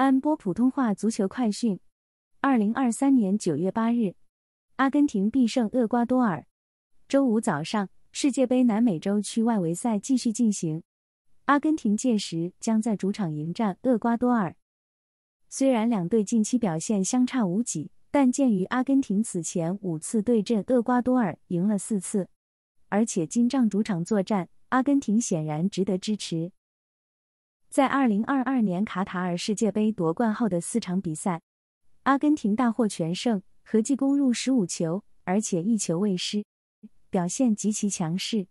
安播普通话足球快讯：二零二三年九月八日，阿根廷必胜厄瓜多尔。周五早上，世界杯南美洲区外围赛继续进行，阿根廷届时将在主场迎战厄瓜多尔。虽然两队近期表现相差无几，但鉴于阿根廷此前五次对阵厄瓜多尔赢了四次，而且金仗主场作战，阿根廷显然值得支持。在二零二二年卡塔尔世界杯夺冠后的四场比赛，阿根廷大获全胜，合计攻入十五球，而且一球未失，表现极其强势。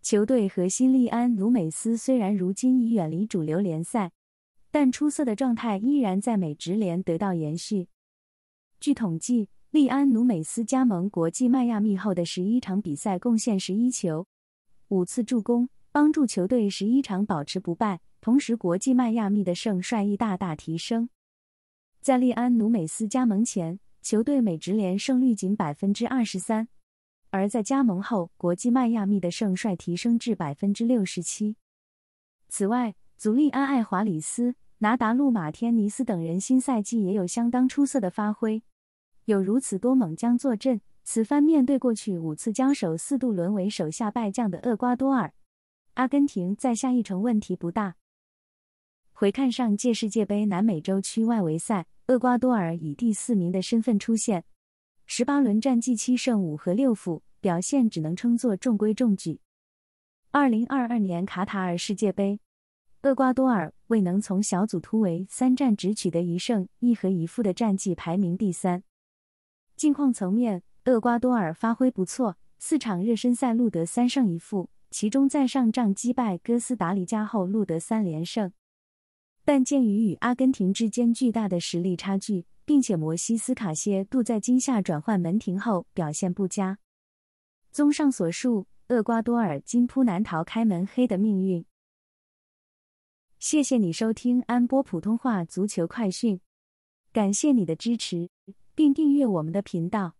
球队核心利安·卢美斯虽然如今已远离主流联赛，但出色的状态依然在美职联得到延续。据统计，利安·卢美斯加盟国际迈亚密后的十一场比赛贡献十一球，五次助攻。帮助球队十一场保持不败，同时国际迈亚密的胜率亦大大提升。在利安努美斯加盟前，球队美职联胜率仅百分之二十三，而在加盟后，国际迈亚密的胜率提升至百分之六十七。此外，祖利安·艾华里斯、拿达路·马天尼斯等人新赛季也有相当出色的发挥。有如此多猛将坐镇，此番面对过去五次交手四度沦为手下败将的厄瓜多尔。阿根廷再下一城，问题不大。回看上届世界杯南美洲区外围赛，厄瓜多尔以第四名的身份出现，十八轮战绩七胜五和六负，表现只能称作中规中矩。二零二二年卡塔尔世界杯，厄瓜多尔未能从小组突围，三战只取得一胜一和一负的战绩，排名第三。近况层面，厄瓜多尔发挥不错，四场热身赛录得三胜一负。其中在上仗击败哥斯达黎加后录得三连胜，但鉴于与阿根廷之间巨大的实力差距，并且摩西斯卡谢杜在今夏转换门庭后表现不佳。综上所述，厄瓜多尔金扑难逃开门黑的命运。谢谢你收听安波普通话足球快讯，感谢你的支持，并订阅我们的频道。